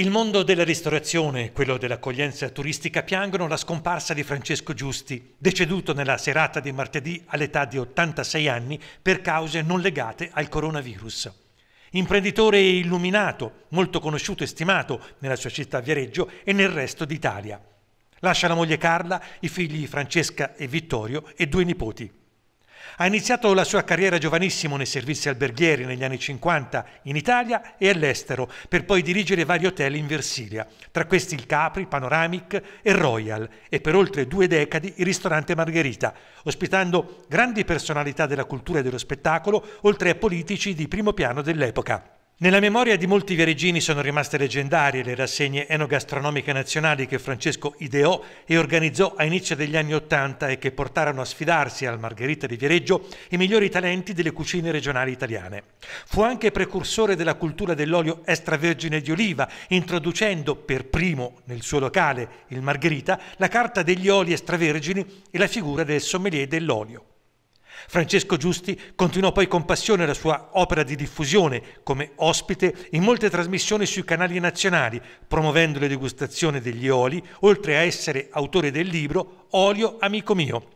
Il mondo della ristorazione e quello dell'accoglienza turistica piangono la scomparsa di Francesco Giusti, deceduto nella serata di martedì all'età di 86 anni per cause non legate al coronavirus. Imprenditore illuminato, molto conosciuto e stimato nella sua città Viareggio e nel resto d'Italia. Lascia la moglie Carla, i figli Francesca e Vittorio e due nipoti. Ha iniziato la sua carriera giovanissimo nei servizi alberghieri negli anni 50 in Italia e all'estero, per poi dirigere vari hotel in Versilia, tra questi il Capri, Panoramic e Royal, e per oltre due decadi il ristorante Margherita, ospitando grandi personalità della cultura e dello spettacolo, oltre a politici di primo piano dell'epoca. Nella memoria di molti viareggini sono rimaste leggendarie le rassegne enogastronomiche nazionali che Francesco ideò e organizzò a inizio degli anni Ottanta e che portarono a sfidarsi al Margherita di Viareggio i migliori talenti delle cucine regionali italiane. Fu anche precursore della cultura dell'olio extravergine di oliva, introducendo per primo nel suo locale, il Margherita, la carta degli oli extravergini e la figura del sommelier dell'olio. Francesco Giusti continuò poi con passione la sua opera di diffusione come ospite in molte trasmissioni sui canali nazionali, promuovendo le degustazioni degli oli, oltre a essere autore del libro Olio amico mio.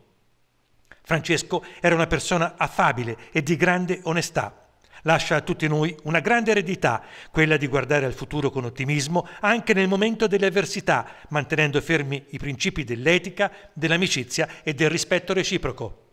Francesco era una persona affabile e di grande onestà. Lascia a tutti noi una grande eredità, quella di guardare al futuro con ottimismo anche nel momento delle avversità, mantenendo fermi i principi dell'etica, dell'amicizia e del rispetto reciproco.